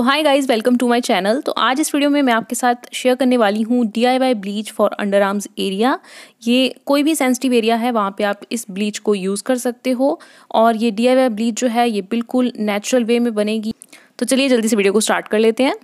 तो hi guys welcome to my channel तो आज इस वीडियो में मैं आपके साथ शेयर करने वाली हूँ D I Y bleach for underarms area ये कोई भी सेंसिटिव एरिया है वहाँ पे आप इस ब्लीच को यूज़ कर सकते हो और ये डी आई वाई ब्लीच जो है ये बिल्कुल नेचुरल वे में बनेगी तो चलिए जल्दी से वीडियो को स्टार्ट कर लेते हैं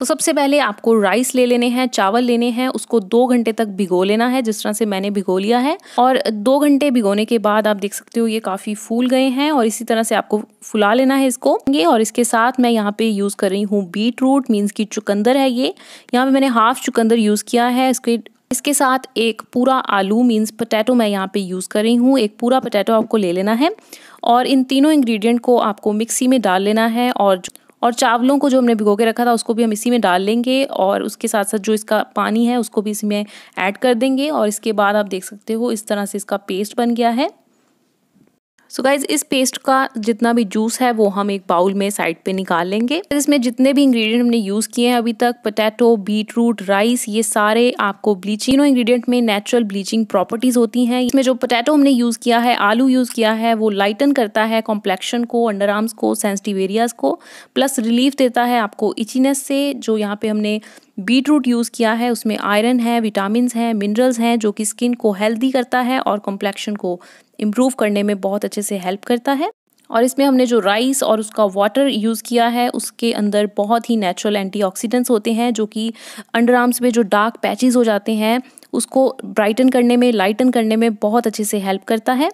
तो सबसे पहले आपको राइस ले लेने हैं चावल लेने हैं उसको दो घंटे तक भिगो लेना है जिस तरह से मैंने भिगो लिया है और दो घंटे भिगोने के बाद आप देख सकते हो ये काफ़ी फूल गए हैं और इसी तरह से आपको फुला लेना है इसको ये और इसके साथ मैं यहाँ पे यूज़ कर रही हूँ बीट रूट मीन्स की चुकंदर है ये यहाँ पे मैंने हाफ चुकंदर यूज़ किया है इसके इसके साथ एक पूरा आलू मीन्स पटैटो मैं यहाँ पे यूज़ कर रही हूँ एक पूरा पटैटो आपको ले लेना है और इन तीनों इंग्रेडिएंट को आपको मिक्सी में डाल लेना है और और चावलों को जो हमने भिगो के रखा था उसको भी हम इसी में डाल लेंगे और उसके साथ साथ जो इसका पानी है उसको भी इसमें ऐड कर देंगे और इसके बाद आप देख सकते हो इस तरह से इसका पेस्ट बन गया है सो so गाइज इस पेस्ट का जितना भी जूस है वो हम एक बाउल में साइड पे निकाल लेंगे इसमें जितने भी इंग्रेडिएंट हमने यूज़ किए हैं अभी तक पोटैटो बीट रूट राइस ये सारे आपको ब्लीचिंग तीनों इंग्रेडिएंट में नेचुरल ब्लीचिंग प्रॉपर्टीज होती हैं इसमें जो पोटैटो हमने यूज़ किया है आलू यूज़ किया है वो लाइटन करता है कॉम्प्लेक्शन को अंडर आर्म्स को सेंसिटिव एरियाज को प्लस रिलीफ देता है आपको इचीनेस से जो यहाँ पे हमने बीट रूट यूज़ किया है उसमें आयरन है विटामिन हैं मिनरल्स हैं जो कि स्किन को हेल्दी करता है और कॉम्प्लेक्शन को इम्प्रूव करने में बहुत अच्छे से हेल्प करता है और इसमें हमने जो राइस और उसका वाटर यूज़ किया है उसके अंदर बहुत ही नेचुरल एंटीऑक्सीडेंट्स होते हैं जो कि अंडर आर्म्स में जो डार्क पैचेस हो जाते हैं उसको ब्राइटन करने में लाइटन करने में बहुत अच्छे से हेल्प करता है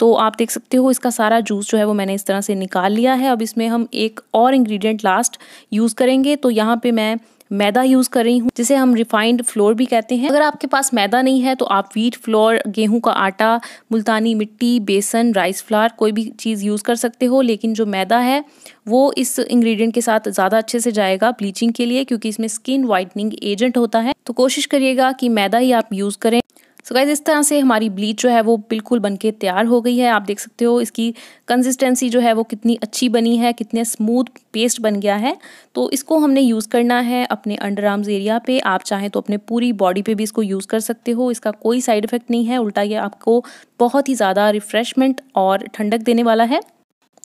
तो आप देख सकते हो इसका सारा जूस जो है वो मैंने इस तरह से निकाल लिया है अब इसमें हम एक और इंग्रेडिएंट लास्ट यूज़ करेंगे तो यहाँ पे मैं मैदा यूज़ कर रही हूँ जिसे हम रिफाइंड फ्लोर भी कहते हैं अगर आपके पास मैदा नहीं है तो आप व्हीट फ्लोर गेहूँ का आटा मुल्तानी मिट्टी बेसन राइस फ्लार कोई भी चीज़ यूज़ कर सकते हो लेकिन जो मैदा है वो इस इंग्रेडिएंट के साथ ज़्यादा अच्छे से जाएगा ब्लीचिंग के लिए क्योंकि इसमें स्किन वाइटनिंग एजेंट होता है तो कोशिश करिएगा कि मैदा ही आप यूज़ करें सो गाइज इस तरह से हमारी ब्लीच जो है वो बिल्कुल बनके तैयार हो गई है आप देख सकते हो इसकी कंसिस्टेंसी जो है वो कितनी अच्छी बनी है कितने स्मूथ पेस्ट बन गया है तो इसको हमने यूज़ करना है अपने अंडर आर्म्स एरिया पे आप चाहें तो अपने पूरी बॉडी पे भी इसको यूज़ कर सकते हो इसका कोई साइड इफ़ेक्ट नहीं है उल्टा ये आपको बहुत ही ज़्यादा रिफ़्रेशमेंट और ठंडक देने वाला है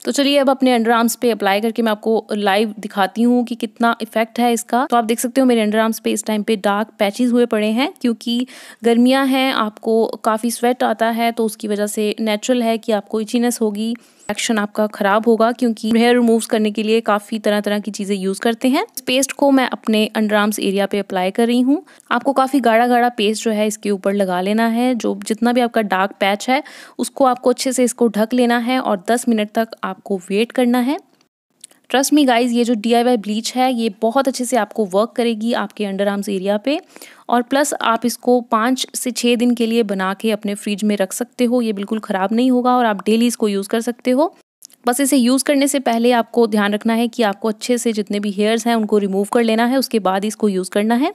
तो चलिए अब अपने अंडर आर्म्स पे अप्लाई करके मैं आपको लाइव दिखाती हूँ कि कितना इफेक्ट है इसका तो आप देख सकते हो मेरे अंडर आर्म्स पे इस टाइम पे डार्क पैचेस हुए पड़े हैं क्योंकि गर्मियाँ हैं आपको काफ़ी स्वेट आता है तो उसकी वजह से नेचुरल है कि आपको इचीनेस होगी एक्शन आपका ख़राब होगा क्योंकि हेयर रिमूव करने के लिए काफ़ी तरह तरह की चीज़ें यूज़ करते हैं इस पेस्ट को मैं अपने अंडर आर्म्स एरिया पे अप्लाई कर रही हूँ आपको काफ़ी गाढ़ा गाढ़ा पेस्ट जो है इसके ऊपर लगा लेना है जो जितना भी आपका डार्क पैच है उसको आपको अच्छे से इसको ढक लेना है और दस मिनट तक आप आपको वेट करना है ट्रस्ट मी गाइज ये जो डी आई ब्लीच है ये बहुत अच्छे से आपको वर्क करेगी आपके अंडर आर्म्स एरिया पे और प्लस आप इसको पाँच से छः दिन के लिए बना के अपने फ्रिज में रख सकते हो ये बिल्कुल ख़राब नहीं होगा और आप डेली इसको यूज़ कर सकते हो बस इसे यूज़ करने से पहले आपको ध्यान रखना है कि आपको अच्छे से जितने भी हेयर्स हैं उनको रिमूव कर लेना है उसके बाद इसको यूज़ करना है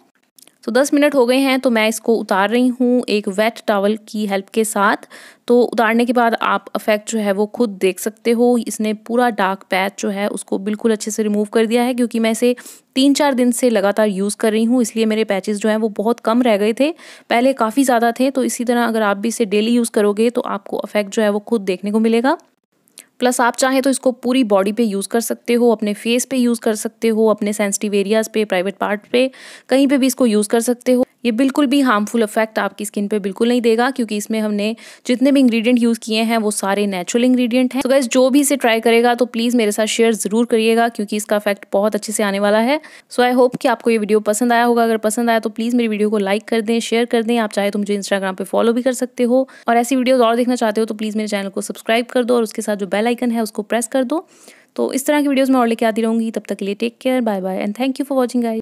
तो 10 मिनट हो गए हैं तो मैं इसको उतार रही हूँ एक वेट टॉवल की हेल्प के साथ तो उतारने के बाद आप अफेक्ट जो है वो खुद देख सकते हो इसने पूरा डार्क पैच जो है उसको बिल्कुल अच्छे से रिमूव कर दिया है क्योंकि मैं इसे तीन चार दिन से लगातार यूज़ कर रही हूँ इसलिए मेरे पैचेस जो हैं वो बहुत कम रह गए थे पहले काफ़ी ज़्यादा थे तो इसी तरह अगर आप भी इसे डेली यूज़ करोगे तो आपको अफेक्ट जो है वो खुद देखने को मिलेगा प्लस आप चाहें तो इसको पूरी बॉडी पे यूज़ कर सकते हो अपने फेस पे यूज़ कर सकते हो अपने सेंसिटिव एरियाज़ पे प्राइवेट पार्ट पे कहीं पे भी इसको यूज़ कर सकते हो ये बिल्कुल भी हार्मफुल इफेक्ट आपकी स्किन पे बिल्कुल नहीं देगा क्योंकि इसमें हमने जितने भी इंग्रेडिएंट यूज़ किए हैं वो सारे नेचुरल इंग्रेडिएंट हैं तो गैस जो भी इसे ट्राई करेगा तो प्लीज़ मेरे साथ शेयर ज़रूर करिएगा क्योंकि इसका इफेक्ट बहुत अच्छे से आने वाला है सो आई होप कि आपको ये वीडियो पसंद आया होगा अगर पसंद आया तो प्लीज़ मेरी वीडियो को लाइक कर दें शेयर कर दें आप चाहे तो मुझे इंस्टाग्राम पर फॉलो भी कर सकते हो और ऐसी वीडियोज़ और देखना चाहते हो तो प्लीज़ मेरे चैनल को सब्सक्राइब कर दो और उसके साथ जो बेल आइकन है उसको प्रेस कर दो तो इस तरह की वीडियोज़ मैं और लेकर आती रहूँगी तब तक के लिए take care bye bye and thank you for watching guys